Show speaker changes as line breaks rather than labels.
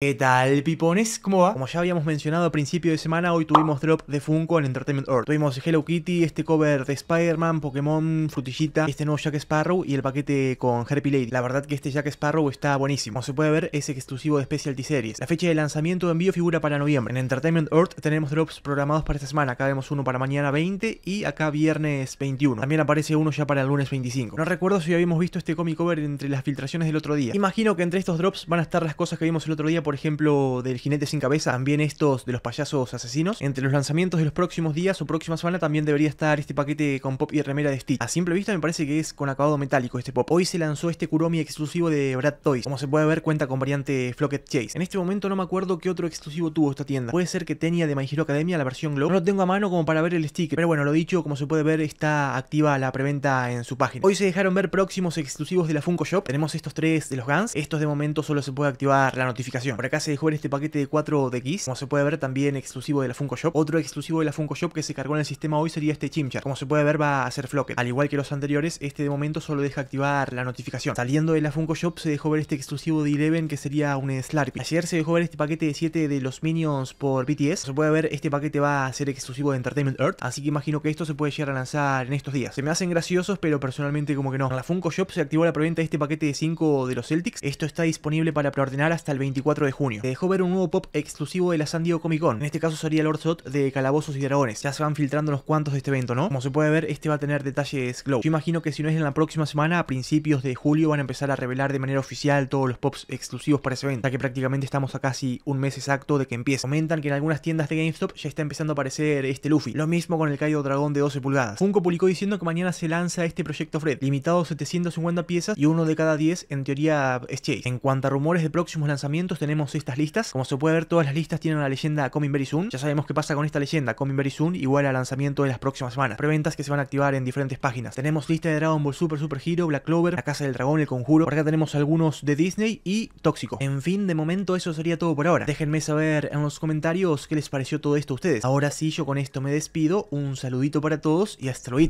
¿Qué tal, pipones? ¿Cómo va? Como ya habíamos mencionado a principio de semana, hoy tuvimos drop de Funko en Entertainment Earth. Tuvimos Hello Kitty, este cover de Spider-Man, Pokémon, Frutillita, este nuevo Jack Sparrow y el paquete con Happy Lady. La verdad que este Jack Sparrow está buenísimo. Como se puede ver, es exclusivo de Specialty Series. La fecha de lanzamiento de envío figura para noviembre. En Entertainment Earth tenemos drops programados para esta semana. Acá vemos uno para mañana 20 y acá viernes 21. También aparece uno ya para el lunes 25. No recuerdo si habíamos visto este comic cover entre las filtraciones del otro día. Imagino que entre estos drops van a estar las cosas que vimos el otro día por ejemplo, del Jinete Sin Cabeza, también estos de los payasos asesinos. Entre los lanzamientos de los próximos días o próxima semana también debería estar este paquete con pop y remera de Stitch. A simple vista me parece que es con acabado metálico este pop. Hoy se lanzó este Kuromi exclusivo de Brad Toys. Como se puede ver, cuenta con variante Flocket Chase. En este momento no me acuerdo qué otro exclusivo tuvo esta tienda. Puede ser que tenía de My Hero Academia la versión Glow. No lo tengo a mano como para ver el sticker. Pero bueno, lo dicho, como se puede ver, está activa la preventa en su página. Hoy se dejaron ver próximos exclusivos de la Funko Shop. Tenemos estos tres de los Guns. Estos de momento solo se puede activar la notificación por acá se dejó ver este paquete de 4 de Kiss. Como se puede ver, también exclusivo de la Funko Shop. Otro exclusivo de la Funko Shop que se cargó en el sistema hoy sería este Chimchar. Como se puede ver, va a ser floque. Al igual que los anteriores, este de momento solo deja activar la notificación. Saliendo de la Funko Shop, se dejó ver este exclusivo de Eleven que sería un Slurpee. Ayer se dejó ver este paquete de 7 de los Minions por BTS. Como se puede ver, este paquete va a ser exclusivo de Entertainment Earth. Así que imagino que esto se puede llegar a lanzar en estos días. Se me hacen graciosos, pero personalmente como que no. En la Funko Shop se activó la preventa de este paquete de 5 de los Celtics. Esto está disponible para preordenar hasta el 24 de de junio. Se dejó ver un nuevo pop exclusivo de la San Diego Comic Con. En este caso sería Lord Shot de Calabozos y Dragones. Ya se van filtrando los cuantos de este evento, ¿no? Como se puede ver, este va a tener detalles glow. Yo imagino que si no es en la próxima semana, a principios de julio van a empezar a revelar de manera oficial todos los pops exclusivos para ese evento, ya que prácticamente estamos a casi un mes exacto de que empiece. Comentan que en algunas tiendas de GameStop ya está empezando a aparecer este Luffy. Lo mismo con el Kaido Dragón de 12 pulgadas. Funko publicó diciendo que mañana se lanza este proyecto Fred, limitado a 750 piezas y uno de cada 10 en teoría es Chase. En cuanto a rumores de próximos lanzamientos, tenemos estas listas. Como se puede ver, todas las listas tienen la leyenda Coming Very Soon. Ya sabemos qué pasa con esta leyenda Coming Very Soon, igual al lanzamiento de las próximas semanas. Preventas que se van a activar en diferentes páginas. Tenemos lista de Dragon Ball Super, Super Hero, Black Clover, La Casa del Dragón, El Conjuro. Por acá tenemos algunos de Disney y Tóxico. En fin, de momento eso sería todo por ahora. Déjenme saber en los comentarios qué les pareció todo esto a ustedes. Ahora sí, yo con esto me despido. Un saludito para todos y hasta luego.